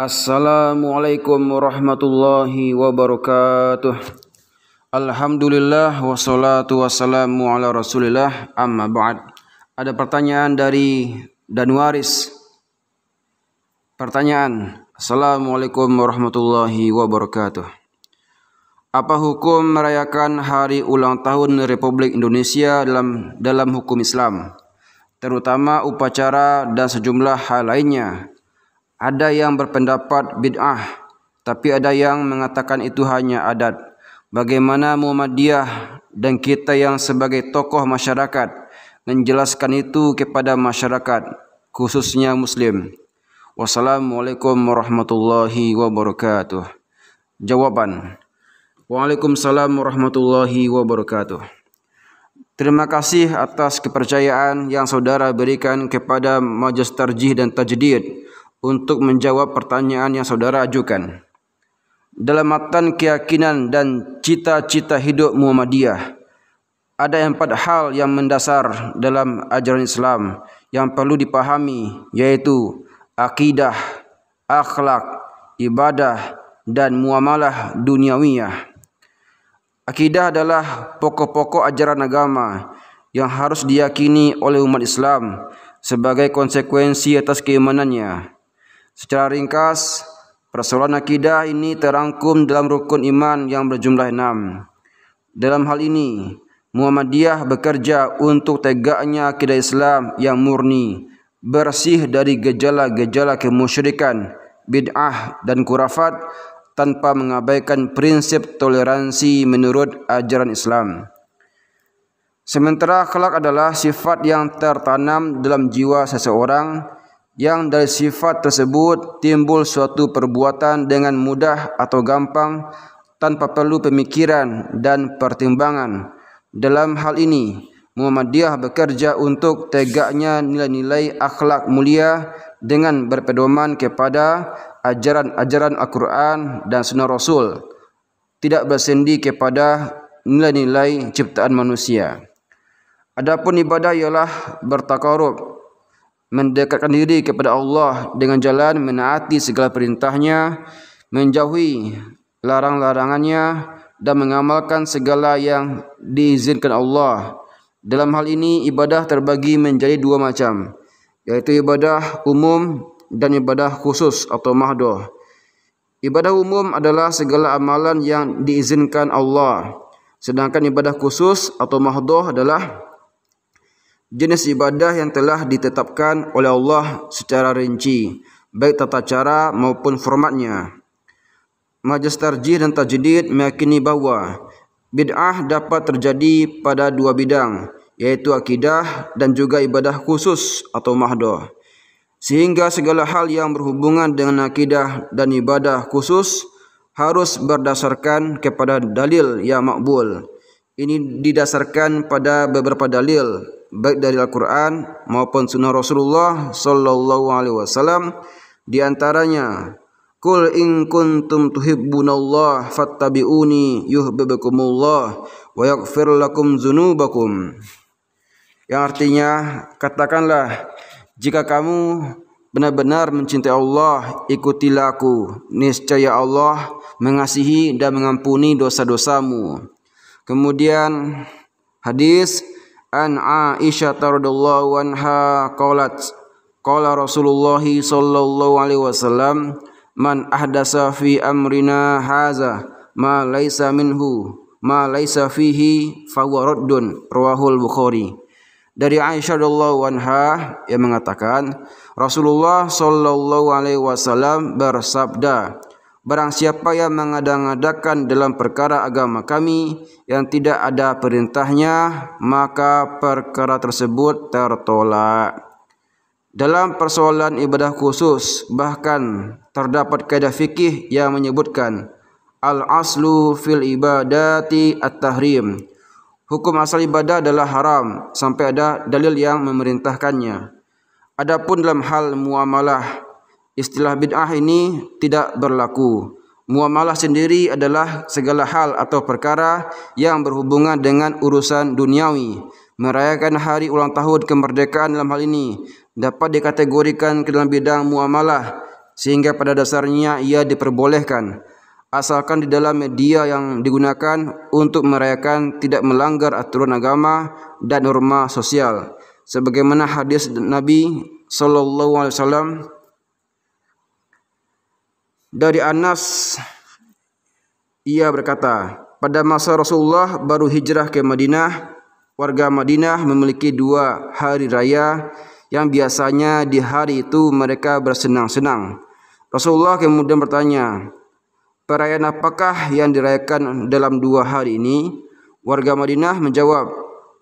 Assalamualaikum warahmatullahi wabarakatuh Alhamdulillah wassalatu wassalamu ala rasulillah amma ba'd Ada pertanyaan dari Danwaris Pertanyaan Assalamualaikum warahmatullahi wabarakatuh Apa hukum merayakan hari ulang tahun Republik Indonesia dalam dalam hukum Islam terutama upacara dan sejumlah hal lainnya Ada yang berpendapat bid'ah tapi ada yang mengatakan itu hanya adat. Bagaimana Muhammadiyah dan kita yang sebagai tokoh masyarakat menjelaskan itu kepada masyarakat khususnya muslim. Wassalamualaikum warahmatullahi wabarakatuh. Jawaban. Waalaikumsalam warahmatullahi wabarakatuh. Terima kasih atas kepercayaan yang saudara berikan kepada Majelis Tarjih dan Tajdid untuk menjawab pertanyaan yang saudara ajukan. Dalam matan keyakinan dan cita-cita hidup Muhammadiyah, ada empat hal yang mendasar dalam ajaran Islam yang perlu dipahami yaitu akidah, akhlak, ibadah, dan muamalah duniawiyah. Akidah adalah pokok-pokok ajaran agama yang harus diyakini oleh umat Islam sebagai konsekuensi atas keimanannya. Secara ringkas, persoalan akidah ini terangkum dalam rukun iman yang berjumlah enam. Dalam hal ini, Muhammadiyah bekerja untuk tegaknya akidah Islam yang murni, bersih dari gejala-gejala kemusyrikan, bid'ah dan kurafat tanpa mengabaikan prinsip toleransi menurut ajaran Islam. Sementara akhlak adalah sifat yang tertanam dalam jiwa seseorang yang dari sifat tersebut timbul suatu perbuatan dengan mudah atau gampang tanpa perlu pemikiran dan pertimbangan. Dalam hal ini, Muhammadiyah bekerja untuk tegaknya nilai-nilai akhlak mulia dengan berpedoman kepada ajaran-ajaran Al-Quran dan Sunnah Rasul, tidak bersendi kepada nilai-nilai ciptaan manusia. Adapun ibadah ialah bertakarub mendekatkan diri kepada Allah dengan jalan menaati segala perintahnya, menjauhi larang-larangannya, dan mengamalkan segala yang diizinkan Allah. Dalam hal ini, ibadah terbagi menjadi dua macam, yaitu ibadah umum dan ibadah khusus atau mahdoh. Ibadah umum adalah segala amalan yang diizinkan Allah. Sedangkan ibadah khusus atau mahdoh adalah jenis ibadah yang telah ditetapkan oleh Allah secara rinci, baik tata cara maupun formatnya. Majlis Tarjih dan Tajdid meyakini bahawa bid'ah dapat terjadi pada dua bidang, yaitu akidah dan juga ibadah khusus atau mahdoh. Sehingga segala hal yang berhubungan dengan akidah dan ibadah khusus harus berdasarkan kepada dalil yang makbul. Ini didasarkan pada beberapa dalil baik dari Al-Qur'an maupun sunnah Rasulullah sallallahu alaihi wasallam di antaranya Kul in kuntum tuhibbunallah fattabi'uni yuhibbukumullah wa yaghfir lakum dzunubakum. Yang artinya katakanlah jika kamu benar-benar mencintai Allah ikutilah aku niscaya Allah mengasihi dan mengampuni dosa-dosamu. Kemudian hadis an Aisyah radhiyallahu anha qalat qala Rasulullah sallallahu alaihi wasallam man ahdasa fi amrina haza ma laisa minhu ma laisa fihi fawaruddun rawahul bukhari dari Aisyah radhiyallahu anha yang mengatakan Rasulullah sallallahu alaihi wasallam bersabda Barang siapa yang mengadang-adakan dalam perkara agama kami yang tidak ada perintahnya, maka perkara tersebut tertolak. Dalam persoalan ibadah khusus, bahkan terdapat kaidah fikih yang menyebutkan al-aslu fil ibadati at-tahrim. Hukum asal ibadah adalah haram sampai ada dalil yang memerintahkannya. Adapun dalam hal muamalah istilah bid'ah ini tidak berlaku. Muamalah sendiri adalah segala hal atau perkara yang berhubungan dengan urusan duniawi. Merayakan hari ulang tahun kemerdekaan dalam hal ini dapat dikategorikan ke dalam bidang muamalah sehingga pada dasarnya ia diperbolehkan asalkan di dalam media yang digunakan untuk merayakan tidak melanggar aturan agama dan norma sosial sebagaimana hadis Nabi saw. Dari Anas ia berkata, pada masa Rasulullah baru hijrah ke Madinah, warga Madinah memiliki dua hari raya yang biasanya di hari itu mereka bersenang-senang. Rasulullah kemudian bertanya, "Perayaan apakah yang dirayakan dalam dua hari ini?" Warga Madinah menjawab,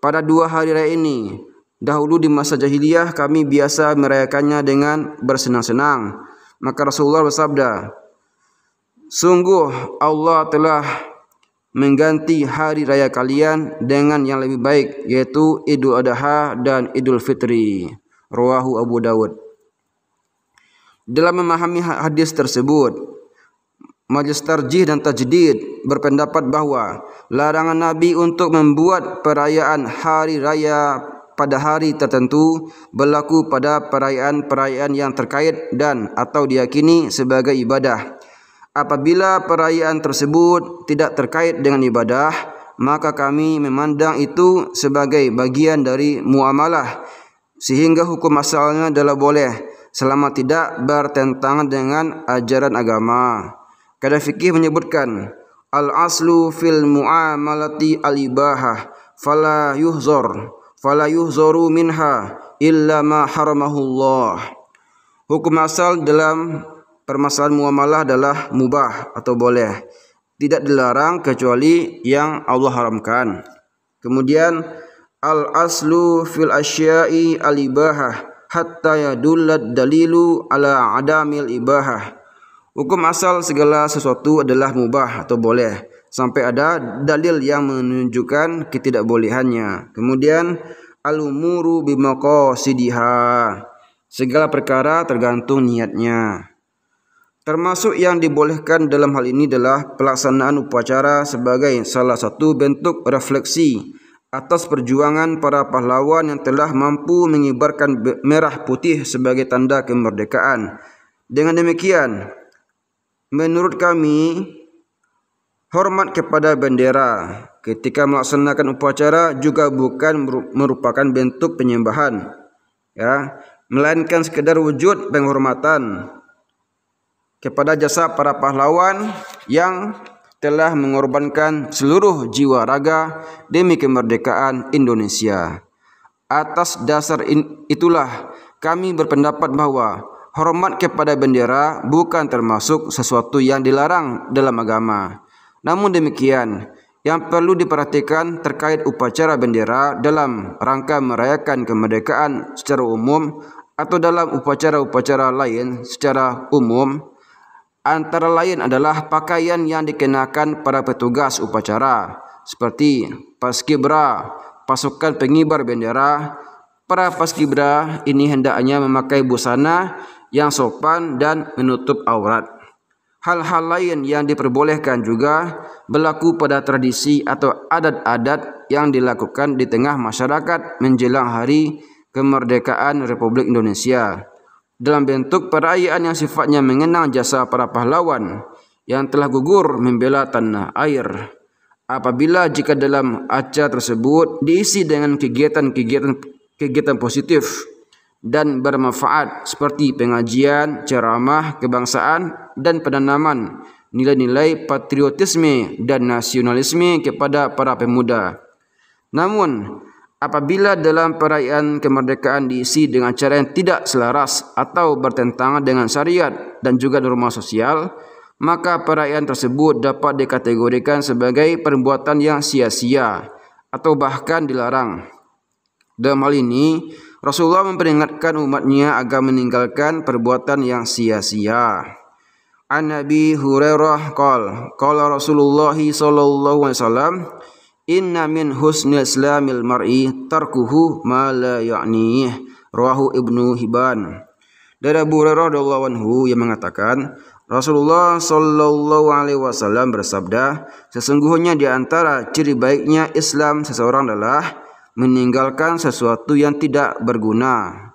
"Pada dua hari raya ini, dahulu di masa jahiliyah kami biasa merayakannya dengan bersenang-senang. Maka Rasulullah bersabda, Sungguh Allah telah mengganti hari raya kalian dengan yang lebih baik yaitu Idul Adha dan Idul Fitri. Ruahu Abu Dawud. Dalam memahami hadis tersebut, Majlis Tarjih dan Tajdid berpendapat bahawa larangan Nabi untuk membuat perayaan hari raya pada hari tertentu berlaku pada perayaan-perayaan yang terkait dan atau diyakini sebagai ibadah. Apabila perayaan tersebut tidak terkait dengan ibadah, maka kami memandang itu sebagai bagian dari muamalah sehingga hukum asalnya adalah boleh selama tidak bertentangan dengan ajaran agama. Kadang fikih menyebutkan al aslu fil muamalati al ibahah fala yuhzar fala yuhzaru minha illa ma haramahullah. Hukum asal dalam permasalahan muamalah adalah mubah atau boleh. Tidak dilarang kecuali yang Allah haramkan. Kemudian al aslu fil asya'i al ibahah hatta yadullat dalilu ala adamil ibahah. Hukum asal segala sesuatu adalah mubah atau boleh sampai ada dalil yang menunjukkan ketidakbolehannya. Kemudian bimako bimaqasidiha. Segala perkara tergantung niatnya. Termasuk yang dibolehkan dalam hal ini adalah pelaksanaan upacara sebagai salah satu bentuk refleksi atas perjuangan para pahlawan yang telah mampu mengibarkan merah putih sebagai tanda kemerdekaan. Dengan demikian, menurut kami Hormat kepada bendera ketika melaksanakan upacara juga bukan merupakan bentuk penyembahan ya, melainkan sekedar wujud penghormatan kepada jasa para pahlawan yang telah mengorbankan seluruh jiwa raga demi kemerdekaan Indonesia. Atas dasar itulah kami berpendapat bahwa hormat kepada bendera bukan termasuk sesuatu yang dilarang dalam agama namun demikian, yang perlu diperhatikan terkait upacara bendera dalam rangka merayakan kemerdekaan secara umum atau dalam upacara-upacara lain secara umum antara lain adalah pakaian yang dikenakan para petugas upacara seperti paskibra, pasukan pengibar bendera. Para paskibra ini hendaknya memakai busana yang sopan dan menutup aurat. Hal-hal lain yang diperbolehkan juga berlaku pada tradisi atau adat-adat yang dilakukan di tengah masyarakat menjelang hari kemerdekaan Republik Indonesia dalam bentuk perayaan yang sifatnya mengenang jasa para pahlawan yang telah gugur membela tanah air. Apabila jika dalam acara tersebut diisi dengan kegiatan-kegiatan kegiatan positif dan bermanfaat seperti pengajian, ceramah kebangsaan dan penanaman nilai-nilai patriotisme dan nasionalisme kepada para pemuda. Namun, apabila dalam perayaan kemerdekaan diisi dengan cara yang tidak selaras atau bertentangan dengan syariat dan juga norma sosial, maka perayaan tersebut dapat dikategorikan sebagai perbuatan yang sia-sia atau bahkan dilarang. Dalam hal ini, Rasulullah memperingatkan umatnya agar meninggalkan perbuatan yang sia-sia. An Nabi Hurairah qol qala Rasulullah sallallahu alaihi wasallam inna min husnil islamil mar'i tarkuhu ma la ya'nih rawahu Ibnu Hibban dari Abu Hurairah radhiyallahu anhu yang mengatakan Rasulullah Shallallahu Alaihi Wasallam bersabda, sesungguhnya di antara ciri baiknya Islam seseorang adalah meninggalkan sesuatu yang tidak berguna.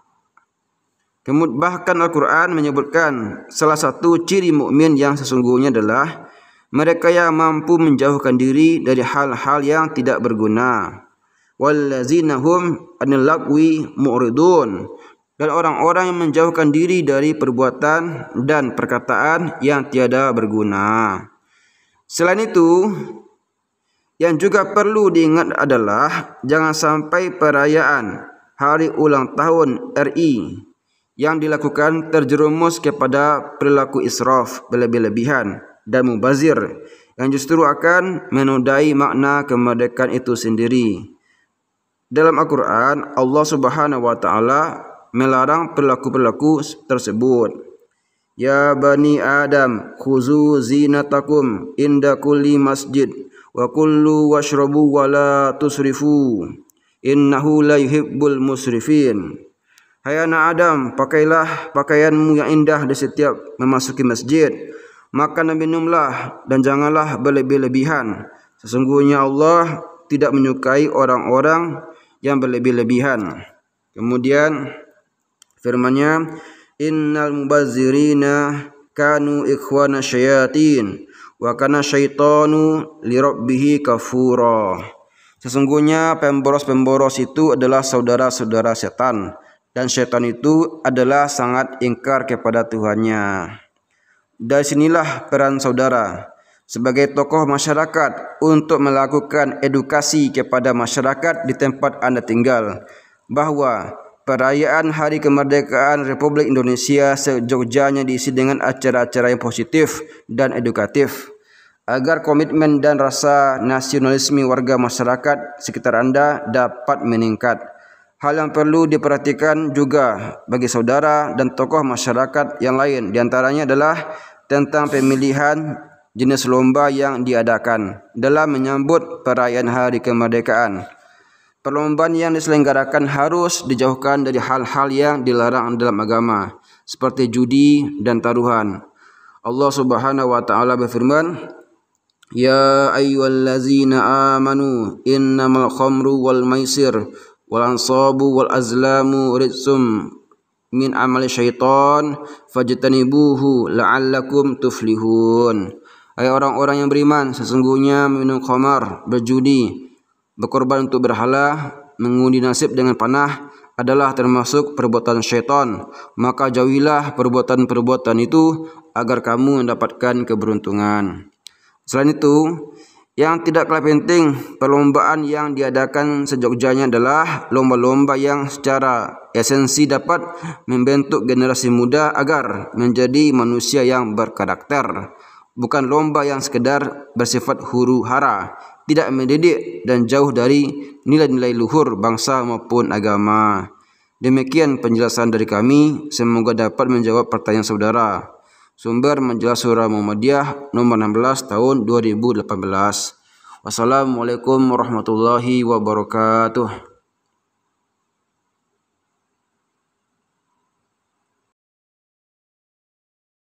Kemudian bahkan Al-Qur'an menyebutkan salah satu ciri mukmin yang sesungguhnya adalah mereka yang mampu menjauhkan diri dari hal-hal yang tidak berguna. Wallazina anilakwi mu'ridun dan orang-orang yang menjauhkan diri dari perbuatan dan perkataan yang tiada berguna. Selain itu, yang juga perlu diingat adalah jangan sampai perayaan hari ulang tahun RI yang dilakukan terjerumus kepada perilaku israf berlebih-lebihan dan mubazir yang justru akan menodai makna kemerdekaan itu sendiri. Dalam Al-Quran, Allah Subhanahu wa taala melarang perilaku-perilaku tersebut. Ya bani Adam, khuzu zinatakum inda kulli masjid wa kullu washrabu wa la tusrifu innahu la yuhibbul musrifin Hai anak Adam pakailah pakaianmu yang indah di setiap memasuki masjid makan dan minumlah dan janganlah berlebih-lebihan sesungguhnya Allah tidak menyukai orang-orang yang berlebih-lebihan kemudian firman-Nya innal mubazzirina kanu ikhwana syayatin Wa kana syaitanu li rabbih kafura. Sesungguhnya pemboros-pemboros itu adalah saudara-saudara setan dan setan itu adalah sangat ingkar kepada Tuhannya. Dari sinilah peran saudara sebagai tokoh masyarakat untuk melakukan edukasi kepada masyarakat di tempat Anda tinggal bahwa perayaan Hari Kemerdekaan Republik Indonesia sejogjanya diisi dengan acara-acara yang positif dan edukatif agar komitmen dan rasa nasionalisme warga masyarakat sekitar Anda dapat meningkat. Hal yang perlu diperhatikan juga bagi saudara dan tokoh masyarakat yang lain diantaranya adalah tentang pemilihan jenis lomba yang diadakan dalam menyambut perayaan hari kemerdekaan. Perlombaan yang diselenggarakan harus dijauhkan dari hal-hal yang dilarang dalam agama seperti judi dan taruhan. Allah Subhanahu wa taala berfirman, يا أيها الذين آمنوا إنما الخمر والميسر والأنصاب والأزلام رجس من عمل الشيطان fajtanibuhu la'allakum tuflihun Hai orang-orang yang beriman sesungguhnya minum khamar berjudi berkorban untuk berhala mengundi nasib dengan panah adalah termasuk perbuatan syaitan maka jauhilah perbuatan-perbuatan itu agar kamu mendapatkan keberuntungan Selain itu, yang tidak kalah penting, perlombaan yang diadakan sejogjanya adalah lomba-lomba yang secara esensi dapat membentuk generasi muda agar menjadi manusia yang berkarakter. Bukan lomba yang sekedar bersifat huru hara, tidak mendidik dan jauh dari nilai-nilai luhur bangsa maupun agama. Demikian penjelasan dari kami, semoga dapat menjawab pertanyaan saudara. Sumber menjelaskan surah Muhammadiyah nomor 16 tahun 2018. Wassalamualaikum warahmatullahi wabarakatuh.